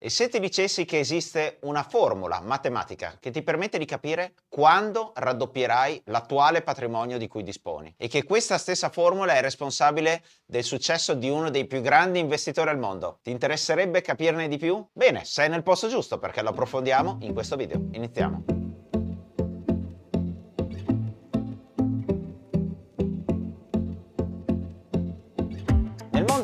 E se ti dicessi che esiste una formula matematica che ti permette di capire quando raddoppierai l'attuale patrimonio di cui disponi e che questa stessa formula è responsabile del successo di uno dei più grandi investitori al mondo, ti interesserebbe capirne di più? Bene, sei nel posto giusto perché lo approfondiamo in questo video. Iniziamo.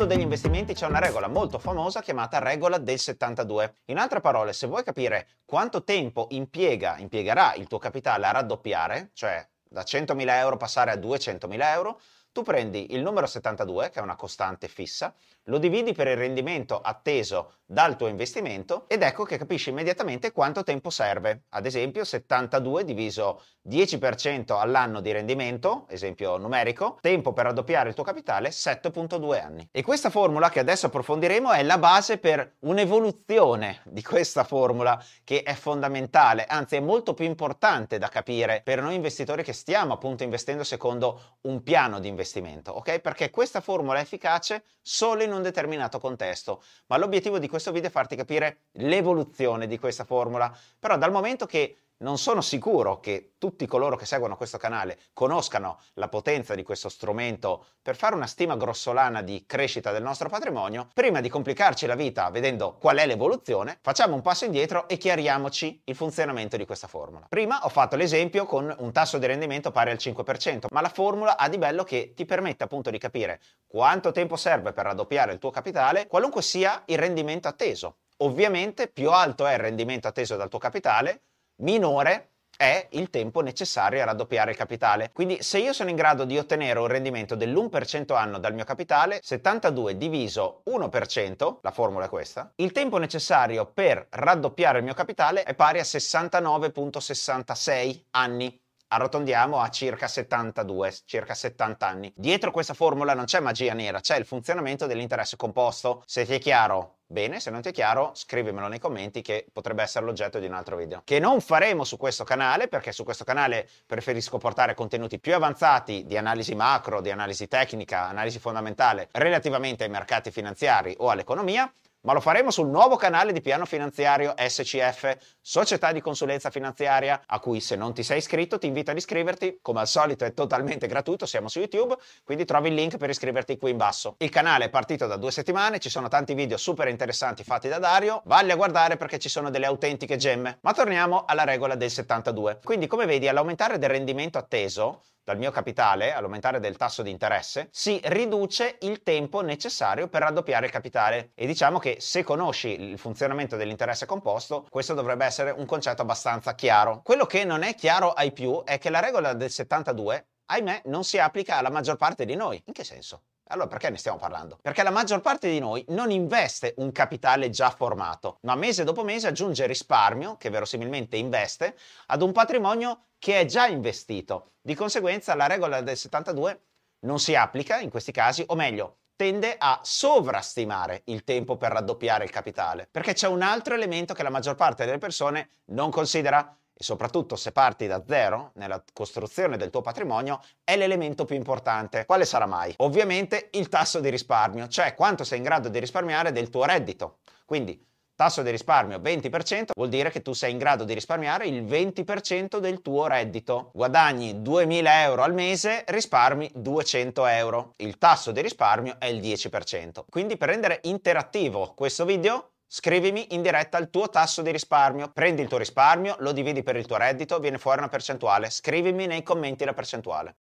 mondo degli investimenti c'è una regola molto famosa chiamata regola del 72. In altre parole, se vuoi capire quanto tempo impiega, impiegherà il tuo capitale a raddoppiare, cioè da 100.000 euro passare a 200.000 euro, tu prendi il numero 72, che è una costante fissa, lo dividi per il rendimento atteso dal tuo investimento ed ecco che capisci immediatamente quanto tempo serve. Ad esempio 72 diviso 10% all'anno di rendimento, esempio numerico, tempo per raddoppiare il tuo capitale 7.2 anni. E questa formula che adesso approfondiremo è la base per un'evoluzione di questa formula che è fondamentale, anzi è molto più importante da capire per noi investitori che stiamo appunto investendo secondo un piano di investimento investimento, ok? Perché questa formula è efficace solo in un determinato contesto, ma l'obiettivo di questo video è farti capire l'evoluzione di questa formula, però dal momento che non sono sicuro che tutti coloro che seguono questo canale conoscano la potenza di questo strumento per fare una stima grossolana di crescita del nostro patrimonio, prima di complicarci la vita vedendo qual è l'evoluzione, facciamo un passo indietro e chiariamoci il funzionamento di questa formula. Prima ho fatto l'esempio con un tasso di rendimento pari al 5%, ma la formula ha di bello che ti permette appunto di capire quanto tempo serve per raddoppiare il tuo capitale, qualunque sia il rendimento atteso. Ovviamente più alto è il rendimento atteso dal tuo capitale, minore è il tempo necessario a raddoppiare il capitale. Quindi se io sono in grado di ottenere un rendimento dell'1% anno dal mio capitale, 72 diviso 1%, la formula è questa, il tempo necessario per raddoppiare il mio capitale è pari a 69.66 anni arrotondiamo a circa 72, circa 70 anni. Dietro questa formula non c'è magia nera, c'è il funzionamento dell'interesse composto. Se ti è chiaro, bene, se non ti è chiaro scrivimelo nei commenti che potrebbe essere l'oggetto di un altro video. Che non faremo su questo canale perché su questo canale preferisco portare contenuti più avanzati di analisi macro, di analisi tecnica, analisi fondamentale relativamente ai mercati finanziari o all'economia ma lo faremo sul nuovo canale di piano finanziario SCF, società di consulenza finanziaria, a cui se non ti sei iscritto ti invito ad iscriverti, come al solito è totalmente gratuito, siamo su YouTube, quindi trovi il link per iscriverti qui in basso. Il canale è partito da due settimane, ci sono tanti video super interessanti fatti da Dario, valli a guardare perché ci sono delle autentiche gemme. Ma torniamo alla regola del 72. Quindi come vedi all'aumentare del rendimento atteso, dal mio capitale all'aumentare del tasso di interesse, si riduce il tempo necessario per raddoppiare il capitale. E diciamo che se conosci il funzionamento dell'interesse composto, questo dovrebbe essere un concetto abbastanza chiaro. Quello che non è chiaro ai più è che la regola del 72, ahimè, non si applica alla maggior parte di noi. In che senso? Allora perché ne stiamo parlando? Perché la maggior parte di noi non investe un capitale già formato, ma mese dopo mese aggiunge risparmio, che verosimilmente investe, ad un patrimonio che è già investito. Di conseguenza la regola del 72 non si applica in questi casi, o meglio, tende a sovrastimare il tempo per raddoppiare il capitale, perché c'è un altro elemento che la maggior parte delle persone non considera, e soprattutto se parti da zero nella costruzione del tuo patrimonio è l'elemento più importante. Quale sarà mai? Ovviamente il tasso di risparmio, cioè quanto sei in grado di risparmiare del tuo reddito. Quindi tasso di risparmio 20% vuol dire che tu sei in grado di risparmiare il 20% del tuo reddito. Guadagni 2000 euro al mese, risparmi 200 euro. Il tasso di risparmio è il 10%. Quindi per rendere interattivo questo video Scrivimi in diretta il tuo tasso di risparmio, prendi il tuo risparmio, lo dividi per il tuo reddito, viene fuori una percentuale, scrivimi nei commenti la percentuale.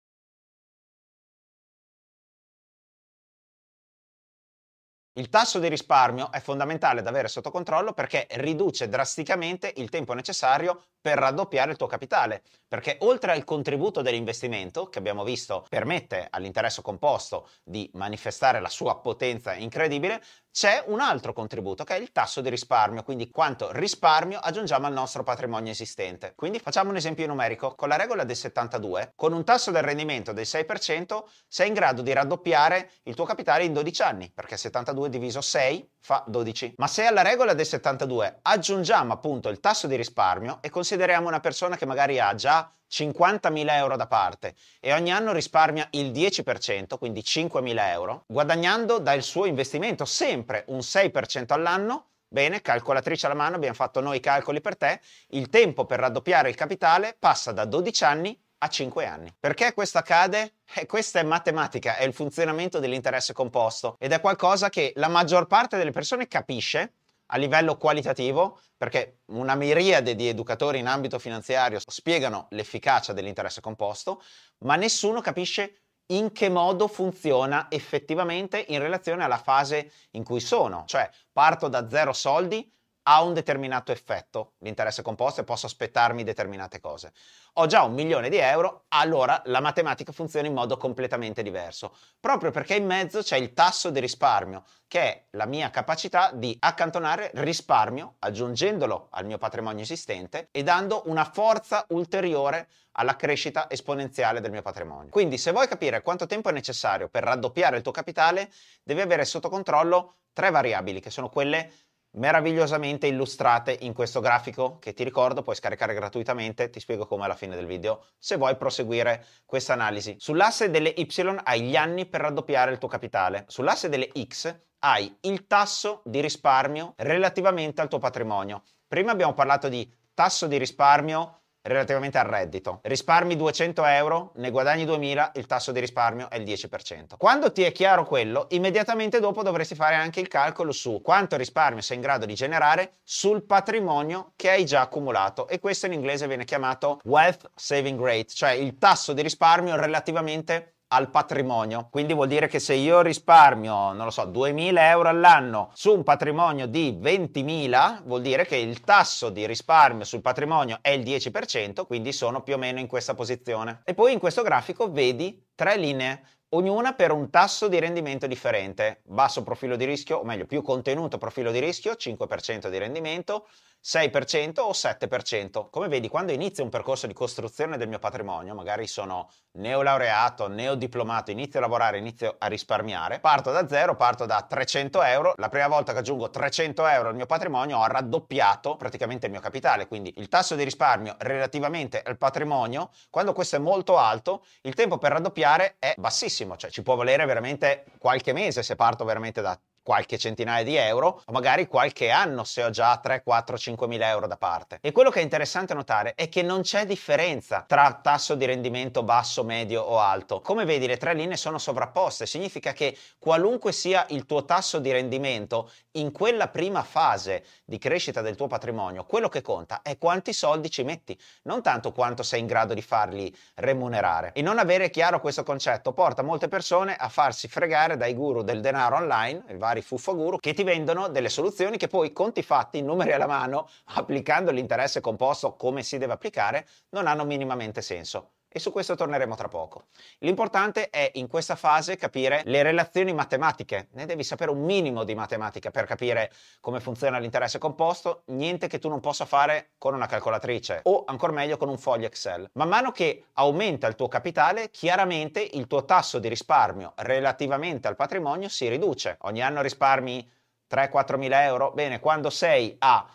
Il tasso di risparmio è fondamentale da avere sotto controllo perché riduce drasticamente il tempo necessario per raddoppiare il tuo capitale, perché oltre al contributo dell'investimento, che abbiamo visto permette all'interesse composto di manifestare la sua potenza incredibile, c'è un altro contributo che è il tasso di risparmio, quindi quanto risparmio aggiungiamo al nostro patrimonio esistente. Quindi facciamo un esempio numerico, con la regola del 72, con un tasso del rendimento del 6% sei in grado di raddoppiare il tuo capitale in 12 anni, perché 72 72 diviso 6 fa 12. Ma se alla regola del 72 aggiungiamo appunto il tasso di risparmio e consideriamo una persona che magari ha già 50.000 euro da parte e ogni anno risparmia il 10%, quindi 5.000 euro, guadagnando dal suo investimento sempre un 6% all'anno, bene, calcolatrice alla mano, abbiamo fatto noi i calcoli per te, il tempo per raddoppiare il capitale passa da 12 anni a 5 anni. Perché questo accade? Eh, questa è matematica, è il funzionamento dell'interesse composto ed è qualcosa che la maggior parte delle persone capisce a livello qualitativo, perché una miriade di educatori in ambito finanziario spiegano l'efficacia dell'interesse composto, ma nessuno capisce in che modo funziona effettivamente in relazione alla fase in cui sono, cioè parto da zero soldi, ha un determinato effetto l'interesse composto e posso aspettarmi determinate cose. Ho già un milione di euro, allora la matematica funziona in modo completamente diverso, proprio perché in mezzo c'è il tasso di risparmio, che è la mia capacità di accantonare risparmio aggiungendolo al mio patrimonio esistente e dando una forza ulteriore alla crescita esponenziale del mio patrimonio. Quindi se vuoi capire quanto tempo è necessario per raddoppiare il tuo capitale, devi avere sotto controllo tre variabili che sono quelle meravigliosamente illustrate in questo grafico che ti ricordo puoi scaricare gratuitamente, ti spiego come alla fine del video se vuoi proseguire questa analisi. Sull'asse delle Y hai gli anni per raddoppiare il tuo capitale, sull'asse delle X hai il tasso di risparmio relativamente al tuo patrimonio. Prima abbiamo parlato di tasso di risparmio relativamente al reddito. Risparmi 200 euro, ne guadagni 2000, il tasso di risparmio è il 10%. Quando ti è chiaro quello, immediatamente dopo dovresti fare anche il calcolo su quanto risparmio sei in grado di generare sul patrimonio che hai già accumulato e questo in inglese viene chiamato wealth saving rate, cioè il tasso di risparmio relativamente al patrimonio. Quindi vuol dire che se io risparmio, non lo so, 2.000 euro all'anno su un patrimonio di 20.000, vuol dire che il tasso di risparmio sul patrimonio è il 10%, quindi sono più o meno in questa posizione. E poi in questo grafico vedi tre linee ognuna per un tasso di rendimento differente. Basso profilo di rischio, o meglio, più contenuto profilo di rischio, 5% di rendimento, 6% o 7%. Come vedi, quando inizio un percorso di costruzione del mio patrimonio, magari sono neolaureato, neodiplomato, inizio a lavorare, inizio a risparmiare, parto da zero, parto da 300 euro, la prima volta che aggiungo 300 euro al mio patrimonio ho raddoppiato praticamente il mio capitale, quindi il tasso di risparmio relativamente al patrimonio, quando questo è molto alto, il tempo per raddoppiare è bassissimo, cioè ci può volere veramente qualche mese se parto veramente da qualche centinaia di euro o magari qualche anno se ho già 3, 4, 5 mila euro da parte. E quello che è interessante notare è che non c'è differenza tra tasso di rendimento basso, medio o alto. Come vedi le tre linee sono sovrapposte, significa che qualunque sia il tuo tasso di rendimento in quella prima fase di crescita del tuo patrimonio, quello che conta è quanti soldi ci metti, non tanto quanto sei in grado di farli remunerare. E non avere chiaro questo concetto porta molte persone a farsi fregare dai guru del denaro online, il vari fuffaguru che ti vendono delle soluzioni che poi conti fatti, numeri alla mano, applicando l'interesse composto come si deve applicare, non hanno minimamente senso e su questo torneremo tra poco. L'importante è in questa fase capire le relazioni matematiche, ne devi sapere un minimo di matematica per capire come funziona l'interesse composto, niente che tu non possa fare con una calcolatrice o ancora meglio con un foglio Excel. Man mano che aumenta il tuo capitale, chiaramente il tuo tasso di risparmio relativamente al patrimonio si riduce. Ogni anno risparmi 3-4 mila euro, bene, quando sei a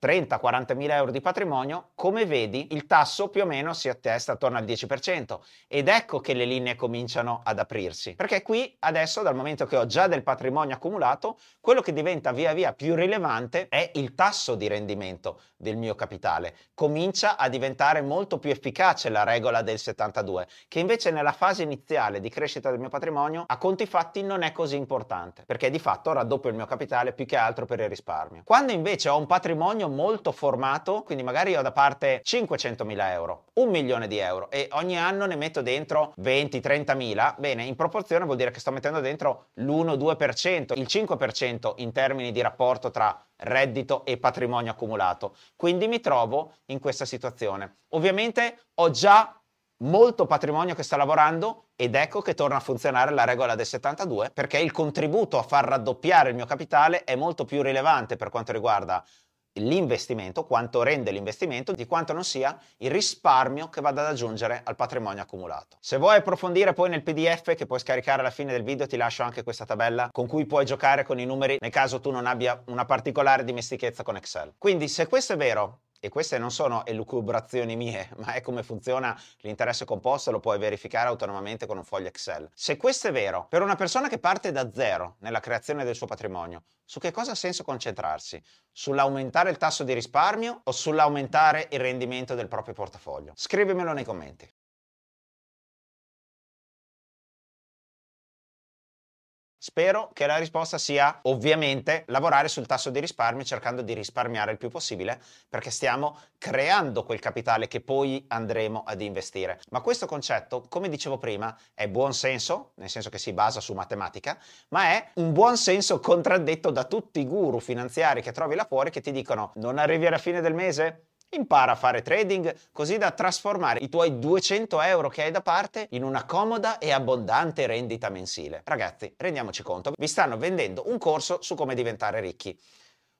30-40 mila euro di patrimonio, come vedi il tasso più o meno si attesta attorno al 10% ed ecco che le linee cominciano ad aprirsi, perché qui adesso dal momento che ho già del patrimonio accumulato, quello che diventa via via più rilevante è il tasso di rendimento del mio capitale, comincia a diventare molto più efficace la regola del 72, che invece nella fase iniziale di crescita del mio patrimonio a conti fatti non è così importante, perché di fatto raddoppio il mio capitale più che altro per il risparmio. Quando invece ho un patrimonio risparmio molto formato, quindi magari ho da parte 500.000 euro, un milione di euro e ogni anno ne metto dentro 20-30 mila, bene, in proporzione vuol dire che sto mettendo dentro l'1-2%, il 5% in termini di rapporto tra reddito e patrimonio accumulato. Quindi mi trovo in questa situazione. Ovviamente ho già molto patrimonio che sta lavorando ed ecco che torna a funzionare la regola del 72 perché il contributo a far raddoppiare il mio capitale è molto più rilevante per quanto riguarda l'investimento, quanto rende l'investimento, di quanto non sia il risparmio che vada ad aggiungere al patrimonio accumulato. Se vuoi approfondire poi nel PDF che puoi scaricare alla fine del video ti lascio anche questa tabella con cui puoi giocare con i numeri nel caso tu non abbia una particolare dimestichezza con Excel. Quindi se questo è vero, e queste non sono elucubrazioni mie, ma è come funziona l'interesse composto, lo puoi verificare autonomamente con un foglio Excel. Se questo è vero, per una persona che parte da zero nella creazione del suo patrimonio, su che cosa ha senso concentrarsi? Sull'aumentare il tasso di risparmio o sull'aumentare il rendimento del proprio portafoglio? Scrivimelo nei commenti. Spero che la risposta sia ovviamente lavorare sul tasso di risparmio cercando di risparmiare il più possibile perché stiamo creando quel capitale che poi andremo ad investire. Ma questo concetto, come dicevo prima, è buon senso, nel senso che si basa su matematica, ma è un buon senso contraddetto da tutti i guru finanziari che trovi là fuori che ti dicono non arrivi alla fine del mese? Impara a fare trading così da trasformare i tuoi 200 euro che hai da parte in una comoda e abbondante rendita mensile. Ragazzi, rendiamoci conto, vi stanno vendendo un corso su come diventare ricchi.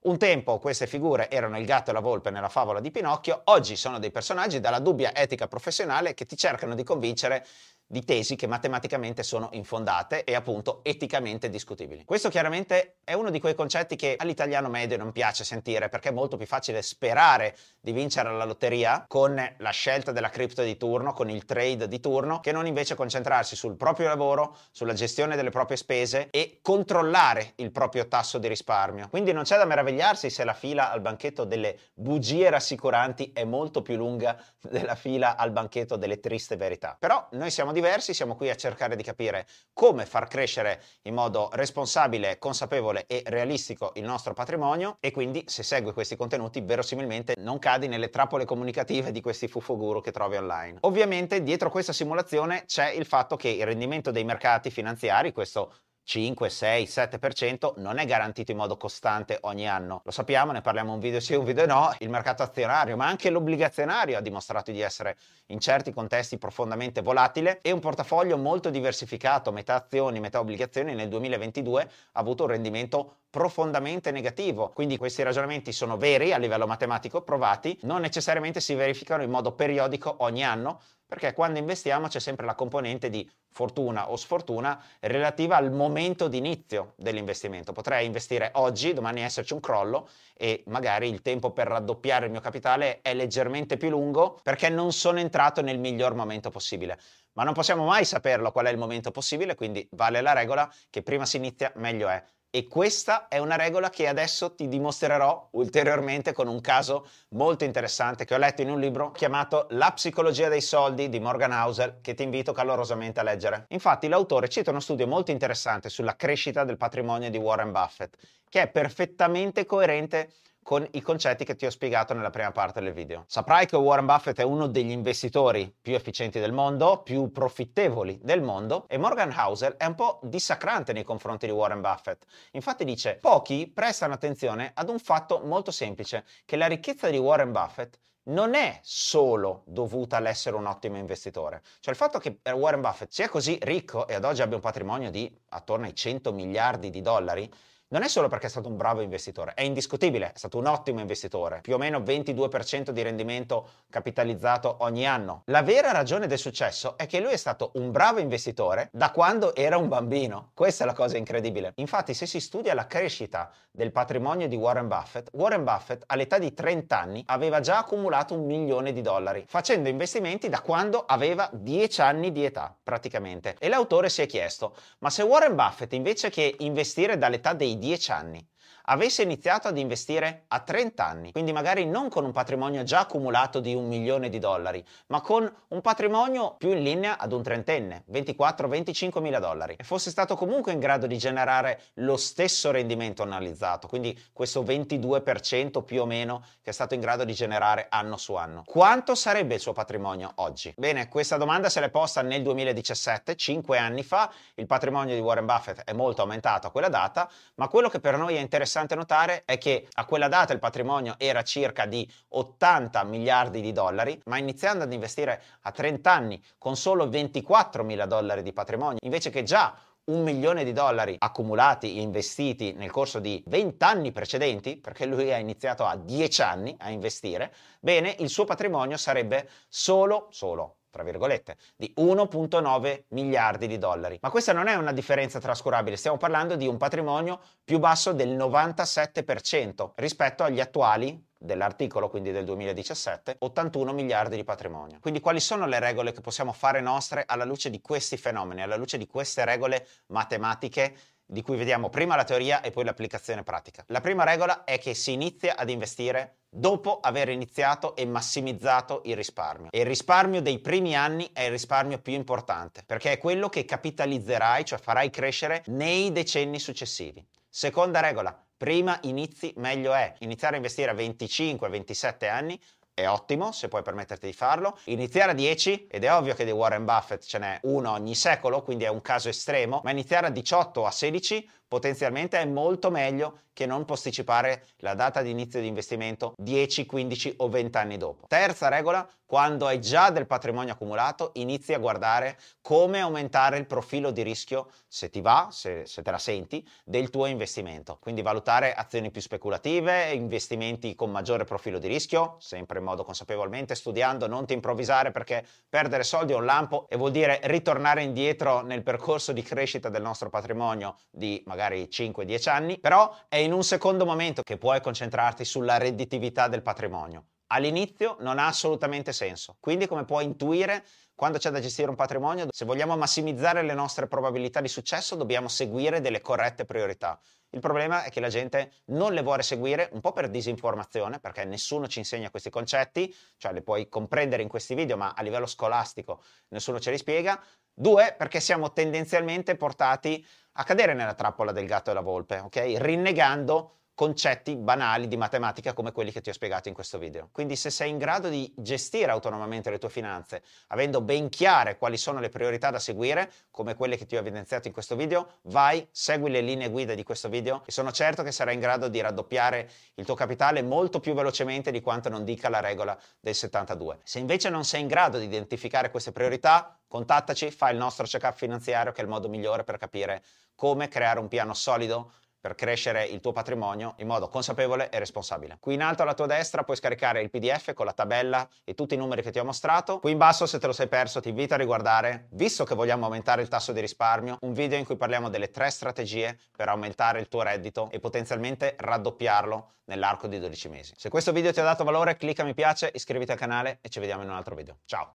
Un tempo queste figure erano il gatto e la volpe nella favola di Pinocchio, oggi sono dei personaggi dalla dubbia etica professionale che ti cercano di convincere di tesi che matematicamente sono infondate e appunto eticamente discutibili. Questo chiaramente è uno di quei concetti che all'italiano medio non piace sentire perché è molto più facile sperare di vincere alla lotteria con la scelta della cripto di turno, con il trade di turno, che non invece concentrarsi sul proprio lavoro, sulla gestione delle proprie spese e controllare il proprio tasso di risparmio. Quindi non c'è da meravigliarsi se la fila al banchetto delle bugie rassicuranti è molto più lunga della fila al banchetto delle triste verità. Però noi siamo diversi, siamo qui a cercare di capire come far crescere in modo responsabile, consapevole e realistico il nostro patrimonio e quindi se segui questi contenuti verosimilmente non cadi nelle trappole comunicative di questi fufoguru che trovi online. Ovviamente dietro questa simulazione c'è il fatto che il rendimento dei mercati finanziari, questo 5, 6, 7% non è garantito in modo costante ogni anno. Lo sappiamo, ne parliamo un video sì, un video no, il mercato azionario, ma anche l'obbligazionario ha dimostrato di essere in certi contesti profondamente volatile e un portafoglio molto diversificato, metà azioni, metà obbligazioni nel 2022 ha avuto un rendimento profondamente negativo. Quindi questi ragionamenti sono veri a livello matematico provati, non necessariamente si verificano in modo periodico ogni anno, perché quando investiamo c'è sempre la componente di fortuna o sfortuna relativa al momento d'inizio dell'investimento. Potrei investire oggi, domani esserci un crollo e magari il tempo per raddoppiare il mio capitale è leggermente più lungo perché non sono entrato nel miglior momento possibile. Ma non possiamo mai saperlo qual è il momento possibile, quindi vale la regola che prima si inizia meglio è. E questa è una regola che adesso ti dimostrerò ulteriormente con un caso molto interessante che ho letto in un libro chiamato La psicologia dei soldi di Morgan Housel, che ti invito calorosamente a leggere. Infatti l'autore cita uno studio molto interessante sulla crescita del patrimonio di Warren Buffett, che è perfettamente coerente con i concetti che ti ho spiegato nella prima parte del video. Saprai che Warren Buffett è uno degli investitori più efficienti del mondo, più profittevoli del mondo e Morgan Housel è un po' dissacrante nei confronti di Warren Buffett. Infatti dice, pochi prestano attenzione ad un fatto molto semplice, che la ricchezza di Warren Buffett non è solo dovuta all'essere un ottimo investitore. Cioè il fatto che eh, Warren Buffett sia così ricco e ad oggi abbia un patrimonio di attorno ai 100 miliardi di dollari, non è solo perché è stato un bravo investitore, è indiscutibile, è stato un ottimo investitore, più o meno 22% di rendimento capitalizzato ogni anno. La vera ragione del successo è che lui è stato un bravo investitore da quando era un bambino. Questa è la cosa incredibile. Infatti, se si studia la crescita del patrimonio di Warren Buffett, Warren Buffett all'età di 30 anni aveva già accumulato un milione di dollari, facendo investimenti da quando aveva 10 anni di età, praticamente. E l'autore si è chiesto, ma se Warren Buffett invece che investire dall'età dei dieci anni avesse iniziato ad investire a 30 anni, quindi magari non con un patrimonio già accumulato di un milione di dollari, ma con un patrimonio più in linea ad un trentenne, 24-25 mila dollari, e fosse stato comunque in grado di generare lo stesso rendimento analizzato, quindi questo 22% più o meno che è stato in grado di generare anno su anno, quanto sarebbe il suo patrimonio oggi? Bene, questa domanda se l'è posta nel 2017, 5 anni fa, il patrimonio di Warren Buffett è molto aumentato a quella data, ma quello che per noi è interessante interessante notare è che a quella data il patrimonio era circa di 80 miliardi di dollari, ma iniziando ad investire a 30 anni con solo 24 mila dollari di patrimonio, invece che già un milione di dollari accumulati e investiti nel corso di 20 anni precedenti, perché lui ha iniziato a 10 anni a investire, bene, il suo patrimonio sarebbe solo, solo tra virgolette, di 1.9 miliardi di dollari. Ma questa non è una differenza trascurabile, stiamo parlando di un patrimonio più basso del 97% rispetto agli attuali dell'articolo, quindi del 2017, 81 miliardi di patrimonio. Quindi quali sono le regole che possiamo fare nostre alla luce di questi fenomeni, alla luce di queste regole matematiche di cui vediamo prima la teoria e poi l'applicazione pratica. La prima regola è che si inizia ad investire dopo aver iniziato e massimizzato il risparmio. E il risparmio dei primi anni è il risparmio più importante, perché è quello che capitalizzerai, cioè farai crescere nei decenni successivi. Seconda regola, prima inizi meglio è. Iniziare a investire a 25-27 anni è ottimo se puoi permetterti di farlo. Iniziare a 10, ed è ovvio che di Warren Buffett ce n'è uno ogni secolo, quindi è un caso estremo, ma iniziare a 18 o a 16 potenzialmente è molto meglio che non posticipare la data di inizio di investimento 10, 15 o 20 anni dopo. Terza regola, quando hai già del patrimonio accumulato, inizi a guardare come aumentare il profilo di rischio, se ti va, se, se te la senti, del tuo investimento. Quindi valutare azioni più speculative, investimenti con maggiore profilo di rischio, sempre in modo consapevolmente, studiando, non ti improvvisare perché perdere soldi è un lampo e vuol dire ritornare indietro nel percorso di crescita del nostro patrimonio di magari magari 5-10 anni, però è in un secondo momento che puoi concentrarti sulla redditività del patrimonio. All'inizio non ha assolutamente senso, quindi come puoi intuire quando c'è da gestire un patrimonio, se vogliamo massimizzare le nostre probabilità di successo, dobbiamo seguire delle corrette priorità. Il problema è che la gente non le vuole seguire, un po' per disinformazione, perché nessuno ci insegna questi concetti, cioè li puoi comprendere in questi video, ma a livello scolastico nessuno ce li spiega. Due, perché siamo tendenzialmente portati a cadere nella trappola del gatto e la volpe, ok? Rinnegando concetti banali di matematica come quelli che ti ho spiegato in questo video. Quindi se sei in grado di gestire autonomamente le tue finanze, avendo ben chiare quali sono le priorità da seguire, come quelle che ti ho evidenziato in questo video, vai, segui le linee guida di questo video e sono certo che sarai in grado di raddoppiare il tuo capitale molto più velocemente di quanto non dica la regola del 72. Se invece non sei in grado di identificare queste priorità, contattaci, fai il nostro check-up finanziario che è il modo migliore per capire come creare un piano solido per crescere il tuo patrimonio in modo consapevole e responsabile. Qui in alto alla tua destra puoi scaricare il PDF con la tabella e tutti i numeri che ti ho mostrato. Qui in basso, se te lo sei perso, ti invito a riguardare, visto che vogliamo aumentare il tasso di risparmio, un video in cui parliamo delle tre strategie per aumentare il tuo reddito e potenzialmente raddoppiarlo nell'arco di 12 mesi. Se questo video ti ha dato valore, clicca mi piace, iscriviti al canale e ci vediamo in un altro video. Ciao!